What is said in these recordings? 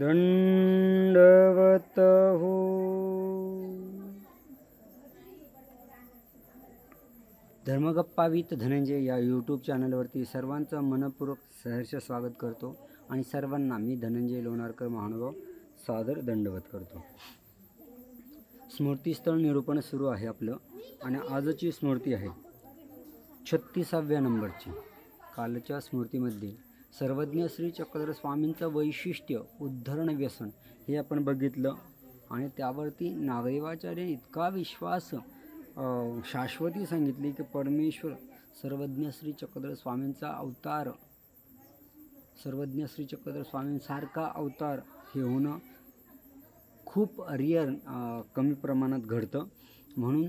दंडवत हो धर्मगप्पावीत धनंजय या यूट्यूब चॅनलवरती सर्वांचं मनपूर्वक सहर्ष स्वागत करतो आणि सर्वांना मी धनंजय लोणारकर महानुभाव सादर दंडवत करतो स्मृतीस्थळ निरूपण सुरू आहे आपलं आणि आजची स्मृती आहे छत्तीसाव्या नंबरची कालच्या स्मृतीमध्ये सर्वज्ञ श्री चक्रधर स्वामींचं वैशिष्ट्य उद्धरण व्यसन हे आपण बघितलं आणि त्यावरती नागदेवाचार्य इतका विश्वास शाश्वती सांगितली की परमेश्वर सर्वज्ञ श्री चक्रधर स्वामींचा अवतार सर्वज्ञ श्री चक्रधर स्वामींसारखा अवतार हे होणं खूप रिअर कमी प्रमाणात घडतं म्हणून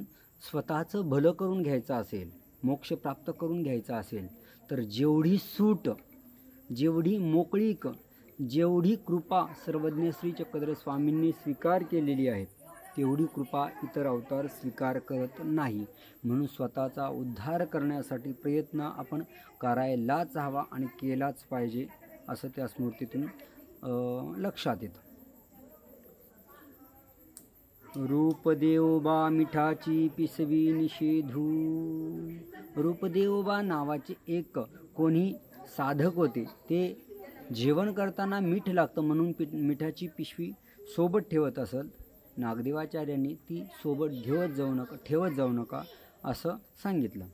स्वतःचं भलं करून घ्यायचं असेल मोक्ष प्राप्त करून घ्यायचा असेल तर जेवढी सूट जेवढी मोकळीक जेवढी कृपा सर्वज्ञ श्री चक्रधर स्वामींनी स्वीकार केलेली आहे तेवढी कृपा इतर अवतार स्वीकार करत नाही म्हणून स्वतःचा उद्धार करण्यासाठी प्रयत्न आपण करायलाच हवा आणि केलाच पाहिजे असं त्या स्मृतीतून लक्षात येतं रूपदेवबा मिठाची पिसवी निषेधू रूपदेवबा नावाचे एक कोणी साधक होते ते जेवण करताना मीठ लागतं म्हणून पि मिठाची पिशवी सोबत ठेवत असत नागदेवाचार्यांनी ती सोबत ठेवत जाऊ नका ठेवत जाऊ नका असं सांगितलं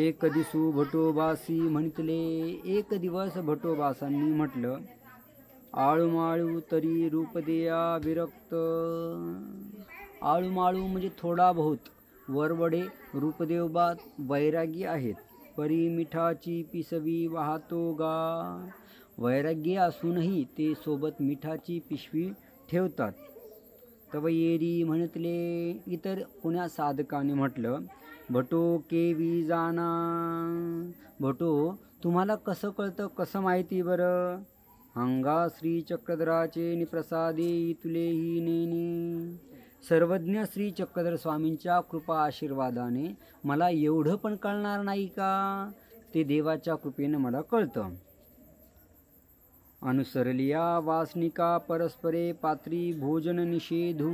एक दिसू भटोबासी म्हणतले एक दिवस भटोबासांनी म्हटलं आळूमाळू तरी रूपदेया विरक्त आळूमाळू म्हणजे थोडा बहुत वरवडे रूपदेवबा वैरागी आहेत परी मिठाची पिसवी वाहतो गा वैराग्य असूनही ते सोबत मिठाची पिशवी ठेवतात तवयेरी म्हणतले इतर कुण्या साधकाने म्हटलं भटो केवी जाना भटो तुम्हाला कसं कळतं कसं माहिती बरं हंगा श्री चक्रधराचे निप्रसादे तुले ही सर्वज्ञ श्री चक्रधर स्वामींच्या कृपा आशीर्वादाने मला एवढं पण कळणार नाही का ते देवाच्या कृपेनं मला कळतं अनुसरलिया वासनिका परस्परे पात्री भोजन निषेधू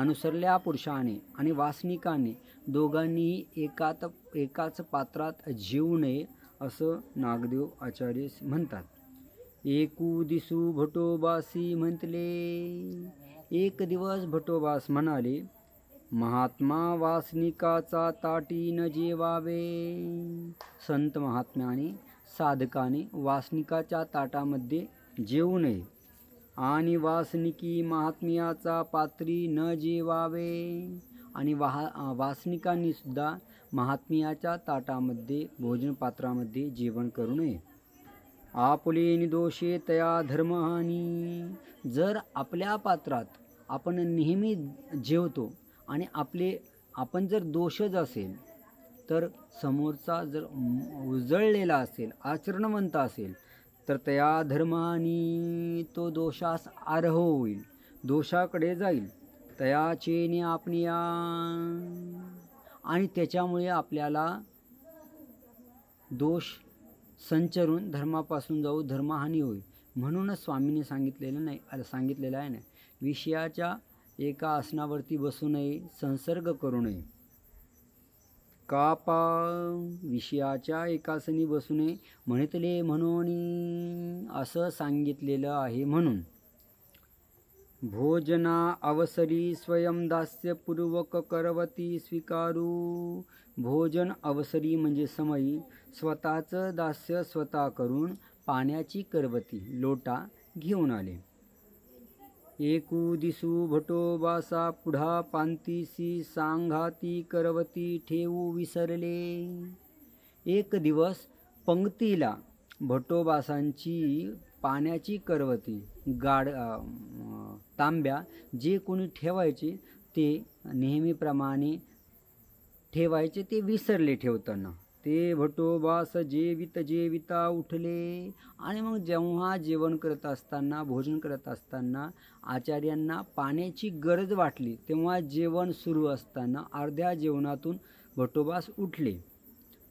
अनुसरल्या पुरुषाने आणि वासनिकाने दोघांनी एकात एकाच पात्रात जेवू नये असं नागदेव आचार्य म्हणतात एकू दिसू भटोबासी म्हटले एक दिवस भटोबास म्हणाले महात्मा वासनिकाचा ताटी न जेवावे संत महात्म्याने साधकाने वासनिकाच्या ताटामध्ये जेवू नये आणि वासनिकी महात्म्याचा पात्री न जेवावे आणि वाहा वासनिकांनीसुद्धा महात्म्याच्या ताटामध्ये भोजनपात्रामध्ये जेवण करू नये आपले निदोषे तया धर्महानी जर आपल्या पात्रात आपण नेहमी जेवतो आणि आपले आपण जर दोषच असेल तर समोरचा जर उजळलेला असेल आचरणवंत असेल तर त्या धर्माने तो दोषास आरह होईल दोषाकडे जाईल तया चेनी आपण या आणि त्याच्यामुळे आपल्याला दोष संचरून धर्मापासून जाऊ धर्महानी होईल म्हणूनच स्वामीने सांगितलेलं नाही सांगितलेलं आहे नाही विषयाच्या एका आसनावरती बसू नये संसर्ग करू नये कापा विषयाच्या एकासनी बसू नये म्हणितले म्हणून असं सांगितलेलं आहे म्हणून भोजना अवसरी स्वयं दास्यपूर्वक करवती स्वीकारू भोजन अवसरी म्हणजे समयी स्वतःचं दास्य स्वतः करून पाण्याची करवती लोटा घेऊन आले एकू दिसू भटो बासा पुढा पांतीसी सांघाती करवती ठेवू विसरले एक दिवस पंक्तीला भटोबासांची पाण्याची करवती गाड तांब्या जे कोणी ठेवायचे ते नेहमीप्रमाणे ठेवायचे ते विसरले ठेवताना ते भटोबास जेवित जेविता उठले आणि मग जेव्हा जेवण करत असताना भोजन करत असताना आचार्यांना पाण्याची गरज वाटली तेव्हा जेवण सुरू असताना अर्ध्या जेवणातून भटोबास उठले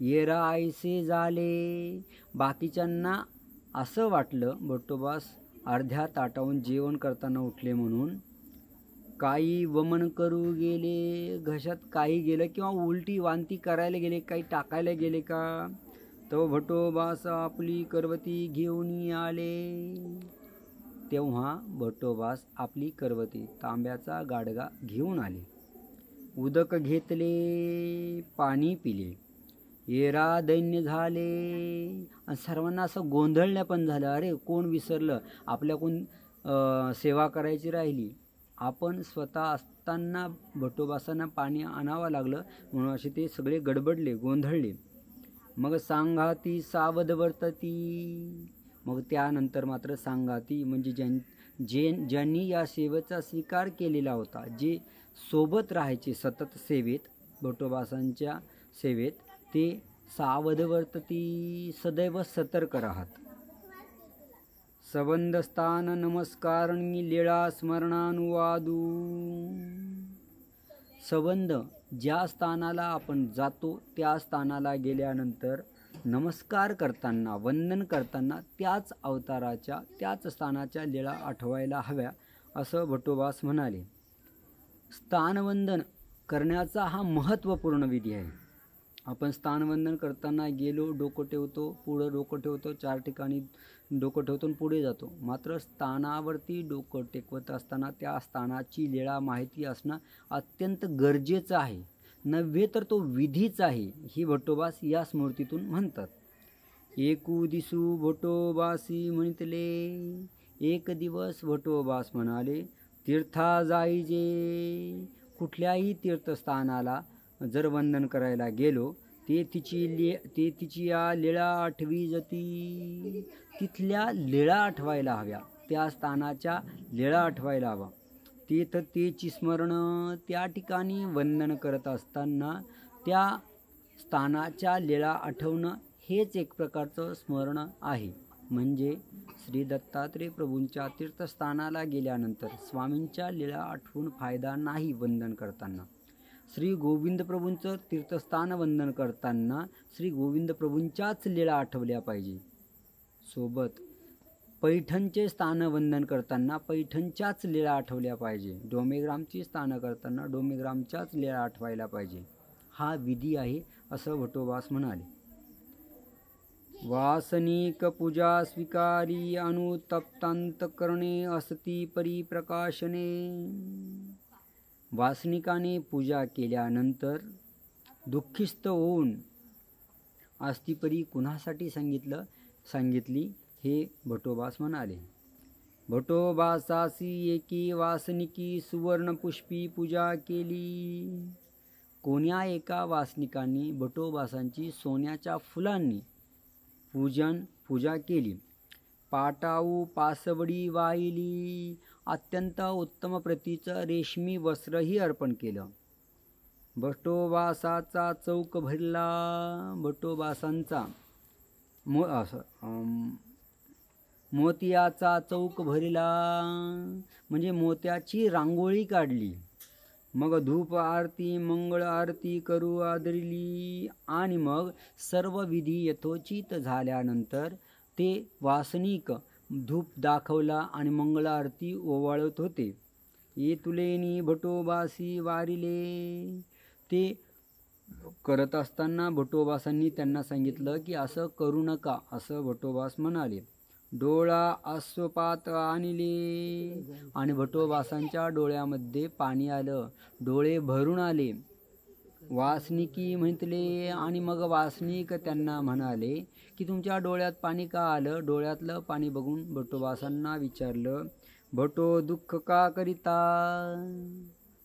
येरा आयसे झाले बाकीच्यांना असं वाटलं भटोबास अर्ध्या ताटाहून जेवण करताना उठले म्हणून काही वमन करू गेले घशात काही गेलं किंवा उलटी वांती करायला गेले काही टाकायला गेले का तो भटोबास आपली करवती घेऊन आले तेव्हा भटोबास आपली करवती तांब्याचा गाडगा घेऊन आले उदक घेतले पाणी पिले येरा दैन्य झाले आणि सर्वांना असं गोंधळण्या पण झालं अरे कोण विसरलं कोण सेवा करायची राहिली आपण स्वतः असताना भटोबासांना पाणी आणावं लागलं म्हणून असे ते सगळे गडबडले गोंधळले मग सांगाती सावध वर्तती मग त्यानंतर मात्र सांगाती म्हणजे ज्यां जे ज्यांनी या सेवेचा स्वीकार केलेला होता जे सोबत राहायचे सतत सेवेत भटोबासांच्या सेवेत ते वर्तती सदैव सतर्क राहत स्थान नमस्कारणी लेळा स्मरणानुवादू संबंध ज्या स्थानाला आपण जातो त्या स्थानाला गेल्यानंतर नमस्कार करताना वंदन करताना त्याच अवताराच्या त्याच स्थानाच्या लीळा आठवायला हव्या असं भटोबास म्हणाले स्थानवंदन करण्याचा हा महत्त्वपूर्ण विधी आहे आपण स्थानवंदन करताना गेलो डोकं ठेवतो पुढं डोकं ठेवतो चार ठिकाणी डोकं ठेवतो आणि पुढे जातो मात्र स्थानावरती डोकं टेकवत असताना त्या स्थानाची लेळा माहिती असणं अत्यंत गरजेचं आहे नव्हे तर तो विधीच आहे ही भटोबास या स्मृतीतून म्हणतात एकू दिसू भटोबासी म्हणितले एक दिवस भटोबास म्हणाले तीर्था जाईजे कुठल्याही तीर्थस्थानाला जर वंदन करायला गेलो ते तिची ले ते तिची या लिळा आठवी जती तिथल्या लिळा आठवायला हव्या त्या स्थानाच्या लिळा आठवायला हवा ते तर तेची स्मरण त्या ठिकाणी वंदन करत असताना त्या स्थानाच्या लिळा आठवणं हेच एक प्रकारचं स्मरण आहे म्हणजे श्री दत्तात्रय प्रभूंच्या तीर्थस्थानाला गेल्यानंतर स्वामींच्या लिळा आठवून फायदा नाही वंदन करताना श्री प्रभूंचं तीर्थस्थान वंदन करताना श्री गोविंद प्रभूंच्याच लीळा आठवल्या पाहिजे सोबत पैठणचे स्थान वंदन करताना पैठणच्याच लीळा आठवल्या पाहिजे डोमेग्रामची स्थानं करताना डोमेग्रामच्याच लीळा आठवायला पाहिजे हा विधी आहे असं भटोबास म्हणाले वासनिक पूजा स्वीकारी अनुतप्तांत करणे असती परिप्रकाशने वासनिकाने पूजा केल्यानंतर दुःखिस्त होऊन आस्तिपरी कुणासाठी सांगितलं सांगितली हे भटोबास म्हणाले भटोबासासी एकी वासनिकी सुवर्णपुष्पी पूजा केली कोण्या एका वासनिकांनी भटोबासांची सोन्याच्या फुलांनी पूजन पूजा केली पाटाऊ पासवडी वाईली अत्यंत उत्तम प्रतीचं रेशमी वस्त्रही अर्पण केलं भटोबासाचा चौक भरला भटोबासांचा मो मोतियाचा चौक भरला म्हणजे मोत्याची रांगोळी काढली मग धूप आरती मंगळ आरती करू आदरिली आणि मग सर्व विधी यथोचित झाल्यानंतर ते वासनिक धूप दाखवला आणि आरती ओवाळत होते ये तुलेनी भटोबासी वारिले ते करत असताना भटोबासांनी त्यांना सांगितलं की असं करू नका असं भटोबास म्हणाले डोळा अस्वपात आणले आणि भटोबासांच्या डोळ्यामध्ये पाणी आलं डोळे भरून आले वासनिकी म्हटले आणि मग वासनिक त्यांना म्हणाले की तुमच्या डोळ्यात पाणी का आलं डोळ्यातलं पाणी बघून भटोबासांना विचारलं भटो दुःख का करीता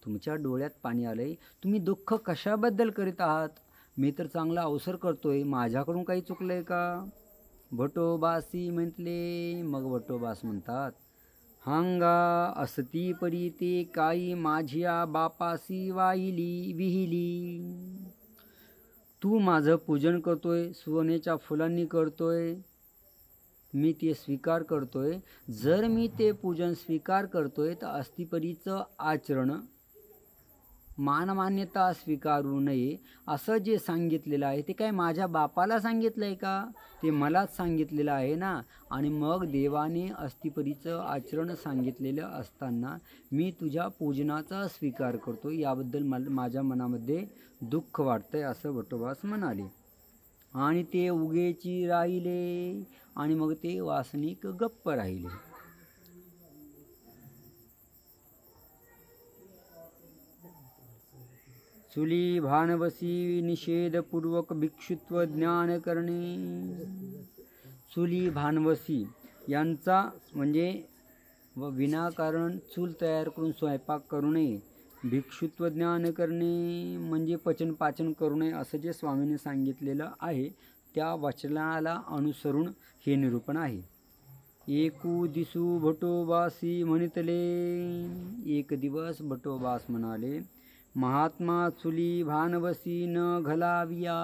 तुमच्या डोळ्यात पाणी आलंय तुम्ही दुःख कशाबद्दल करीत आहात मी तर चांगला अवसर करतोय माझ्याकडून काही चुकलं का भटोबासी म्हटले मग भटोबास म्हणतात हांगा असती परी ते काई माझ्या बापासी वाहिली विहिली तू माझं पूजन करतोय सुवनेच्या फुलांनी करतोय मी ते स्वीकार करतोय जर मी ते पूजन स्वीकार करतोय तर अस्थिपरीचं आचरण मानमान्यता स्वीकारू नये असं जे सांगितलेलं आहे ते काय माझ्या बापाला सांगितलं आहे का ते मलाच सांगितलेलं आहे ना आणि मग देवाने अस्थिपरीचं आचरण सांगितलेलं असताना मी तुझ्या पूजनाचा स्वीकार करतो याबद्दल मला माझ्या मनामध्ये दुःख वाटतंय असं वटोवास म्हणाले आणि ते उगेची राहिले आणि मग ते वासनिक गप्प राहिले चुली भानवसी निषेधपूर्वक भिक्षुत्व ज्ञान करणे चुली भानवसी यांचा म्हणजे व विनाकारण चूल तयार करून स्वयंपाक करू नये भिक्षुत्व ज्ञान करणे म्हणजे पचन पाचन करू नये असं जे स्वामीने सांगितलेलं आहे त्या वचनाला अनुसरून हे निरूपण आहे एकू दिसू भटोबासी म्हणितले एक दिवस भटोबास म्हणाले महात्मा चुली भानवसी न घलाविया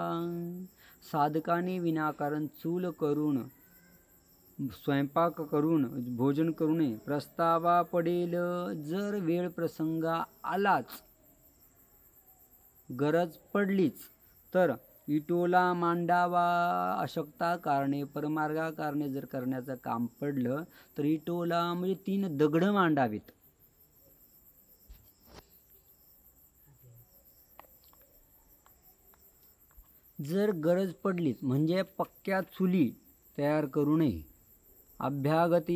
साधकाने विनाकारण चूल करून स्वयंपाक करून भोजन करू नये प्रस्तावा पडेल जर वेळ प्रसंगा आलाच गरज पडलीच तर इटोला मांडावा अशक्ता कारणे परमार्गा कारणे जर करण्याचं काम पडलं तर इटोला म्हणजे तीन दगड मांडावीत जर गरज पडलीच म्हणजे पक्क्या चुली तयार करू नये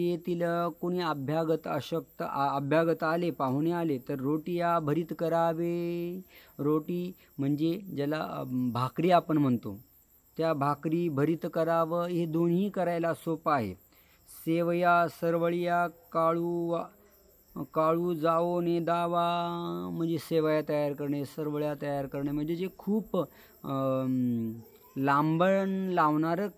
येतील कोणी अभ्यागत अशक्त अभ्यागत आले पाहुणे आले तर रोटी या भरीत करावे रोटी म्हणजे ज्याला भाकरी आपण म्हणतो त्या भाकरी भरीत करावं हे दोन्ही करायला सोपं आहे सेवया सरवळिया काळू काळू ने दावा म्हणजे सेवाया तयार करणे सरवळ्या तयार करणे म्हणजे जे खूप लांबण लावणारं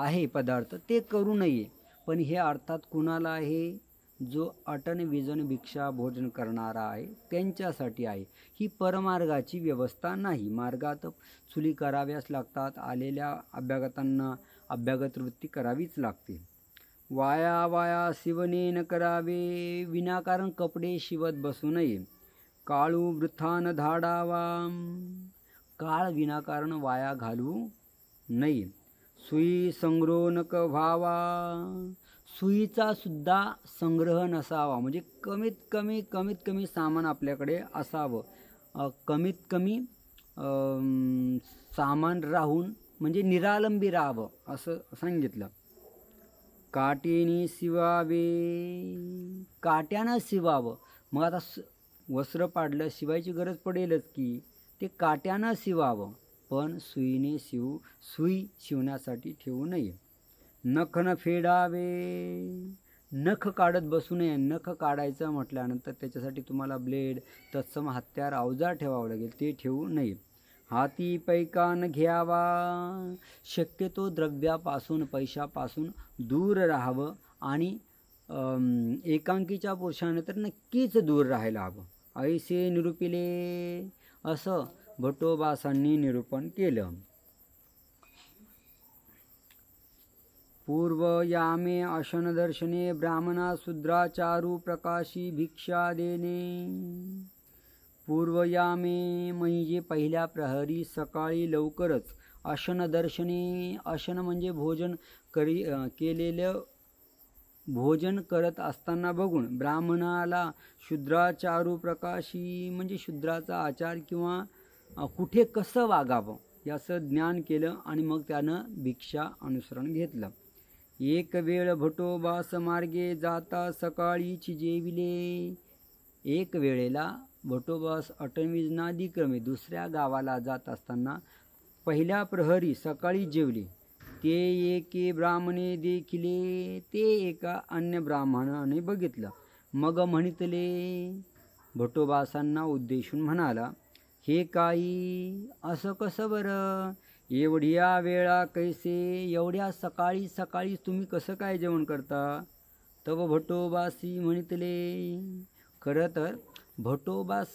आहे पदार्थ ते करू नये पण हे अर्थात कुणाला आहे जो अटन विजन भिक्षा भोजन करणारा आहे त्यांच्यासाठी आहे ही परमार्गाची व्यवस्था नाही मार्गात चुली कराव्याच लागतात आलेल्या अभ्यागतांना अभ्यागत वृत्ती करावीच लागते वाया वाया शिवने न करावे विनाकारण कपडे शिवत बसू नये काळू वृथान धाडावा काळ विनाकारण वाया घालू नये सुई संग्रह नक व्हावा सुईचा सुद्धा संग्रह नसावा म्हणजे कमीत कमी कमीत कमी सामान आपल्याकडे असावं कमीत कमी सामान राहून म्हणजे निरालंबी राहावं असं सांगितलं काटेने शिवावे काट्यानं शिवावं मग आता वस्त्र पाडलं शिवायची गरज पडेलच की ते काट्यानं शिवावं पण सुईने शिव सुई शिवण्यासाठी ठेवू नये नख न फेडावे नख काढत बसू नये नख काढायचं म्हटल्यानंतर त्याच्यासाठी तुम्हाला ब्लेड तत्सम हत्यार अवजार ठेवावं लागेल ते ठेवू नये हाती पैका न घ्यावा शक्यतो द्रव्यापासून पैशापासून दूर राहावं आणि एकांकीच्या पुरुषाने तर नक्कीच दूर राहायला हवं ऐसे निरूपिले असं भटोबासांनी निरूपण केलं पूर्वयामे दर्शने ब्राह्मणा शूद्राचारू प्रकाशी भिक्षा देणे पूर्वयामे म्हणजे पहिल्या प्रहरी सकाळी लवकरच दर्शनी अशन म्हणजे भोजन करी केलेलं भोजन करत असताना बघून ब्राह्मणाला शुद्राचारू प्रकाशी म्हणजे शूद्राचा आचार किंवा कुठे कसं वागावं याचं ज्ञान केलं आणि मग त्यानं भिक्षा अनुसरण घेतलं एक वेळ भटोबास मार्गे जाता सकाळीची जेविले एक वेळेला भटोबास अटमीज दुसऱ्या गावाला जात असताना पहिल्या प्रहरी सकाळी जेवले ते एके ब्राह्मणे देखिले ते एका अन्य ब्राह्मणाने बघितलं मग म्हणितले भटोबासांना उद्देशून म्हणाला हे काही असं कसं बरं एवढ्या वेळा कैसे एवढ्या सकाळी सकाळी तुम्ही कसं काय जेवण करता तव भटोबासी म्हणितले खरं तर भटोबास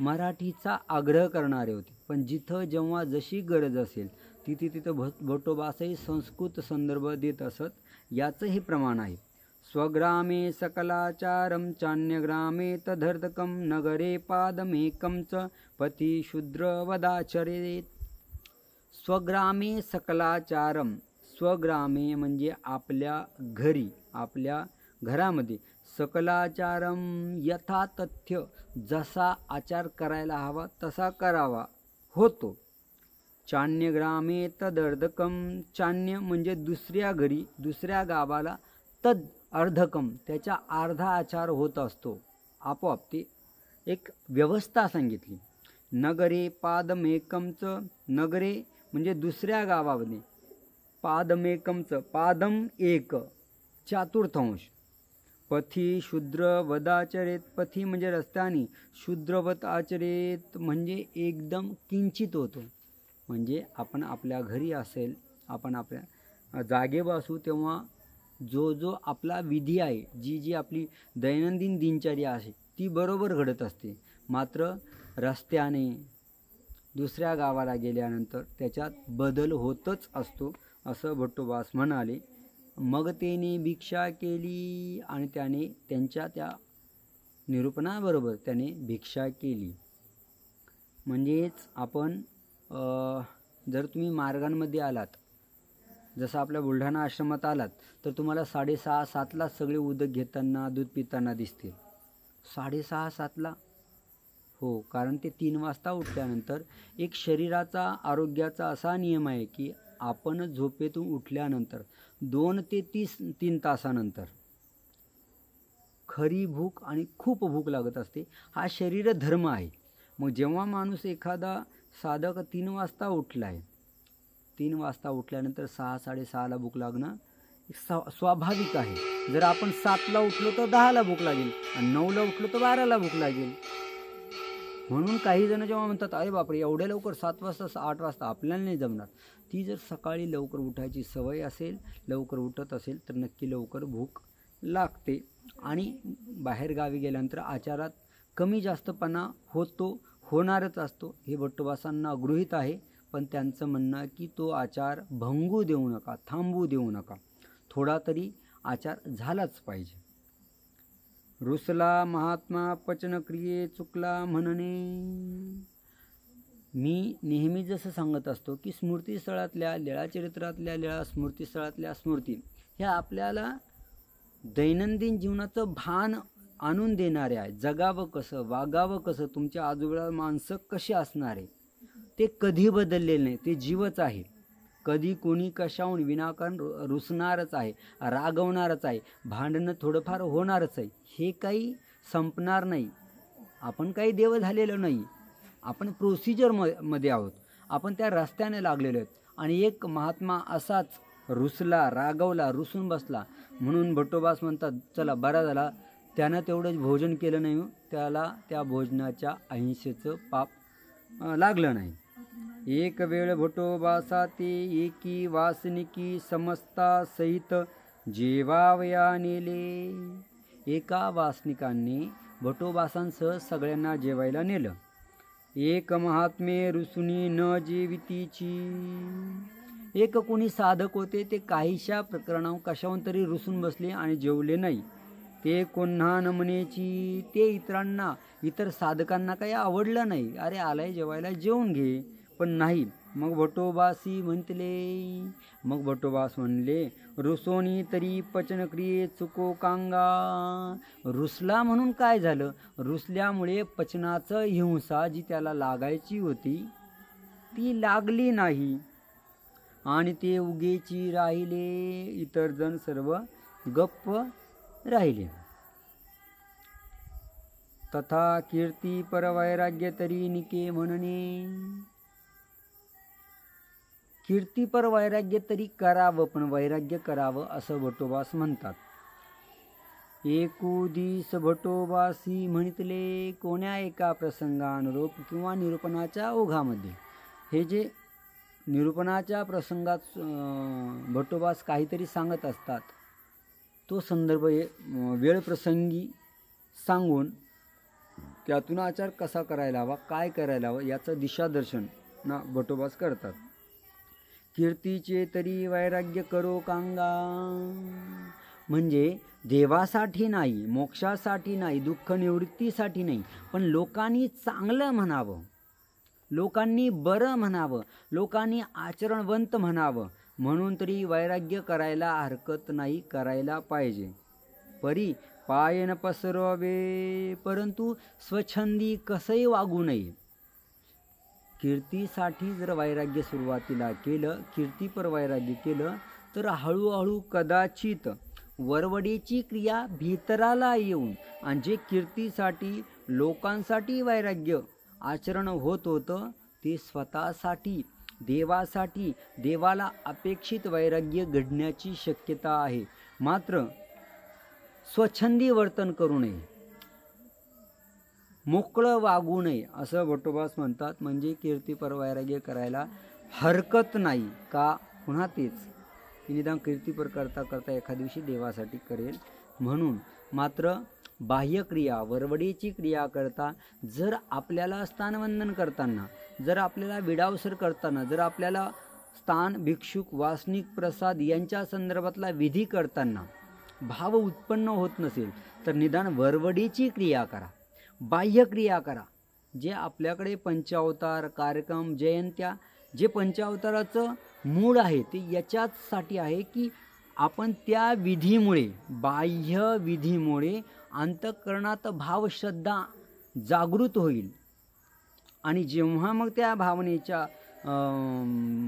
मराठीचा आग्रह करणारे होते पण जिथं जेव्हा जशी गरज असेल तिथे तिथं भ भटोबासही संस्कृत संदर्भ देत असत याचंही प्रमाण आहे स्वग्रामे सकलाचारम चान्यग्रामे तधर्दकम नगरे पादमेकम च पती शूद्रवदाचरे स्वग्रामे सकलाचारम स्वग्रामे म्हणजे आपल्या घरी आपल्या घरामध्ये सकलाचारम यथा तथ्य जसा आचार करायला हवा तसा करावा होतो चान्यग्रामे तदर्धकम चान्य म्हणजे दुसऱ्या घरी दुसऱ्या गावाला तद अर्धकम त्याचा अर्धा आचार होत असतो आपोआप ते एक व्यवस्था सांगितली नगरे पादमेकमच नगरे म्हणजे दुसऱ्या गावामध्ये पादमेकमचं पादम एक चातुर्थांश पथी शूद्र आचरेत पथी म्हणजे रस्त्याने शूद्रवत आचरेत म्हणजे एकदम किंचित होतो म्हणजे आपण आपल्या घरी असेल आपण आपल्या जागेवर असू तेव्हा जो जो आपला विधी आहे जी जी आपली दैनंदिन दिनचर्या आहे ती बरोबर घडत असते मात्र रस्त्याने दुसऱ्या गावाला गेल्यानंतर त्याच्यात बदल होतच असतो असं भट्टोबास म्हणाले मग त्याने भिक्षा केली आणि त्याने त्यांच्या त्या निरूपणाबरोबर त्याने भिक्षा केली म्हणजेच आपण जर तुम्ही मार्गांमध्ये आलात जसं आपल्या बुलढाणा आश्रमात आलात तर तुम्हाला साडेसहा सातला सगळे उदक घेताना दूध पिताना दिसतील साडेसहा सातला हो कारण ते तीन वाजता उठल्यानंतर एक शरीराचा आरोग्याचा असा नियम आहे की आपण झोपेतून उठल्यानंतर दोन ते तीस तीन तासानंतर खरी भूक आणि खूप भूक लागत असते हा शरीर धर्म आहे मग जेव्हा माणूस एखादा साधक तीन वाजता उठला आहे तीन वाजता उठल्यानंतर सहा साडेसहाला भूक लागणं स्वाभाविक आहे जर आपण सातला उठलो तर दहाला भूक लागेल आणि नऊला उठलो तर बाराला भूक लागेल म्हणून काही जण जेव्हा म्हणतात अरे बापरे एवढ्या लवकर सात वाजता आठ वाजता आपल्याला नाही जमणार ती जर सकाळी लवकर उठायची सवय असेल लवकर उठत असेल तर नक्की लवकर भूक लागते आणि बाहेरगावी गेल्यानंतर आचारात कमी जास्तपणा होतो होणारच असतो हे भट्टवासांना गृहित आहे पण त्यांचं म्हणणं की तो आचार भंगू देऊ नका थांबू देऊ नका थोडा तरी आचार झालाच पाहिजे रुसला महात्मा पचनक्रिये चुकला म्हणणे मी नेहमी जसं सांगत असतो की स्मृतीस्थळातल्या लीळाचरित्रातल्या लीळा स्मृतीस्थळातल्या स्मृती ह्या आपल्याला दैनंदिन जीवनाचं भान आणून देणाऱ्या आहे जगावं कसं वागावं कसं तुमच्या आजूबाजूला माणसं कशी असणार आहे ते कधी बदललेलं नाही ते जीवच आहे कधी कोणी कशाहून विनाकारण रुसणारच आहे रागवणारच आहे भांडणं थोडंफार होणारच आहे हे काही संपणार नाही आपण काही देव झालेलं नाही आपण प्रोसिजर म मध्ये आहोत आपण त्या रस्त्याने लागलेलो आहेत आणि एक महात्मा असाच रुसला रागवला रुसून बसला म्हणून भटोबास म्हणतात चला बरा झाला त्यानं तेवढंच भोजन केलं नाही त्याला त्या भोजनाच्या अहिंसेचं पाप लागलं नाही एक वेळ भटोबासा ते एकी वासनिकी समस्ता सहित जेवावया नेले एका वासनिकांनी भटोबासांसह सगळ्यांना जेवायला नेलं एक महात्मे रुसुनी न जीवितीची एक कोणी साधक होते ते काहीशा प्रकरणावर कशाहून तरी रुसून बसले आणि जेवले नाही ते कोन्हा न ते इतरांना इतर साधकांना काही आवडलं नाही अरे आलाय जेवायला जेवून घे पण नाही मग भटोबासी म्हणतले मग भटोबास म्हणले रुसोनी तरी पचनक्रिये चुको कांगा रुसला म्हणून काय झालं रुसल्यामुळे पचनाचं हिंसा जी त्याला लागायची होती ती लागली नाही आणि ते उगेची राहिले इतर जण सर्व गप्प राहिले तथा कीर्ती परवैराग्य तरी निके म्हणणे कीर्तीपर वैराग्य तरी करावं पण वैराग्य करावं असं भटोबास म्हणतात एकोदिस दिस भटोबासी म्हणितले कोण्या एका प्रसंगानुरूप किंवा निरूपणाच्या ओघामध्ये हे जे निरूपणाच्या प्रसंगात भटोबास काहीतरी सांगत असतात तो संदर्भ वेळप्रसंगी सांगून त्यातून आचार कसा करायला हवा काय करायला हवा याचं दिशादर्शन ना भटोबास करतात कीर्तीचे तरी वैराग्य करो कांगा म्हणजे देवासाठी नाही मोक्षासाठी नाही दुःख निवृत्तीसाठी नाही पण लोकांनी चांगलं म्हणावं लोकांनी बरं म्हणावं लोकांनी आचरणवंत म्हणावं म्हणून तरी वैराग्य करायला हरकत नाही करायला पाहिजे परी पायन पसरवावे परंतु स्वच्छंदी कसंही वागू नये कीर्तीसाठी जर वैराग्य सुरुवातीला केलं कीर्तीपर वैराग्य केलं तर हळूहळू कदाचित वरवडीची क्रिया भीतराला येऊन आणि जे कीर्तीसाठी लोकांसाठी वैराग्य आचरण होत होतं ते स्वतःसाठी देवासाठी देवाला अपेक्षित वैराग्य घडण्याची शक्यता आहे मात्र स्वच्छंदी वर्तन करू नये मोकळं वागू नये असं भटोबास म्हणतात म्हणजे कीर्ती परवैराग्य करायला हरकत नाही का पुन्हा तेच निदान कीर्तीपर करता करता एका दिवशी देवासाठी करेल म्हणून मात्र बाह्यक्रिया वरवडीची क्रिया करता जर आपल्याला स्थानवंदन करताना जर आपल्याला विडावसर करताना जर आपल्याला स्थान भिक्षुक वासनिक प्रसाद यांच्या संदर्भातला विधी करताना भाव उत्पन्न होत नसेल तर निदान वरवडीची क्रिया करा बाह्यक्रिया करा जे आपल्याकडे पंचावतार कार्यक्रम जयंत्या जे पंचावताराचं मूळ आहे ते याच्याचसाठी आहे की आपण त्या विधीमुळे बाह्य विधीमुळे अंतःकरणात भावश्रद्धा जागृत होईल आणि जेव्हा मग त्या भावनेच्या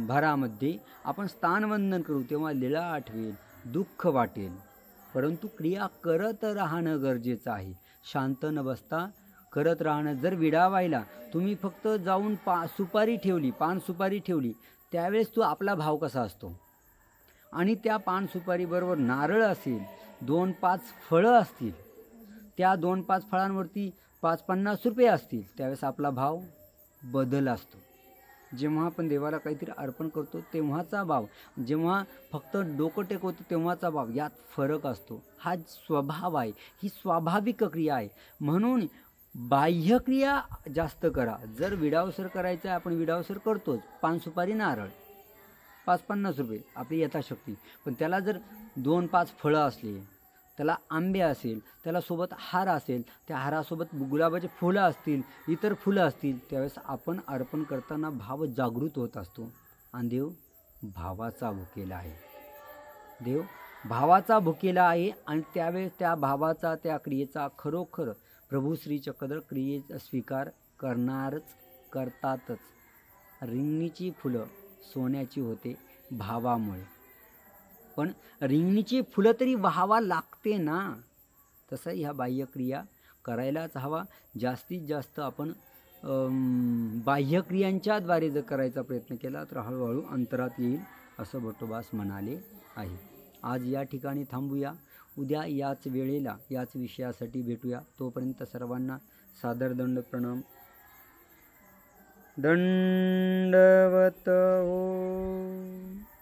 भरामध्ये आपण स्थानवंदन करू तेव्हा लीळा आठवेल दुःख वाटेल परंतु क्रिया करत राहणं गरजेचं आहे शांत न बसता करत राहणं जर विडावायला व्हायला तुम्ही फक्त जाऊन पा सुपारी ठेवली पान सुपारी ठेवली त्यावेळेस तो आपला भाव कसा असतो आणि त्या पान सुपारीबरोबर नारळ असेल दोन पाच फळं असतील त्या दोन पाच फळांवरती पाच पन्नास रुपये असतील त्यावेळेस आपला भाव बदल असतो जेव्हा आपण देवाला काहीतरी अर्पण करतो तेव्हाचा भाव जेव्हा फक्त डोकं टेकवतो तेव्हाचा भाव यात फरक असतो हा स्वभाव आहे ही स्वाभाविक क्रिया आहे म्हणून बाह्यक्रिया जास्त करा जर विडावसर करायचा आपण विडावसर करतोच पान सुपारी नारळ पाच पन्नास रुपये आपली यथाशक्ती पण त्याला जर दोन पाच फळं असली त्याला आंबे असेल त्याला सोबत हार असेल त्या हारासोबत गुलाबाचे फुलं असतील इतर फुलं असतील त्यावेळेस आपण अर्पण करताना भाव जागृत होत असतो आणि देव भावाचा भुकेला आहे देव भावाचा भुकेला आहे आणि त्यावेळेस त्या भावाचा त्या क्रियेचा खरोखर प्रभू श्री चक्रधर क्रियेचा स्वीकार करणारच करतातच रिंगणीची फुलं सोन्याची होते भावामुळे पण रिंगणीची फुलं तरी व्हावा लागते ना तसं ह्या बाह्यक्रिया करायलाच हवा जास्तीत जास्त आपण बाह्यक्रियांच्याद्वारे जर करायचा प्रयत्न केला तर हळूहळू अंतरात येईल असं भट्टोबास म्हणाले आहे आज या ठिकाणी थांबूया उद्या याच वेळेला याच विषयासाठी भेटूया तोपर्यंत सर्वांना सादर दंड प्रणाम दंडवत हो.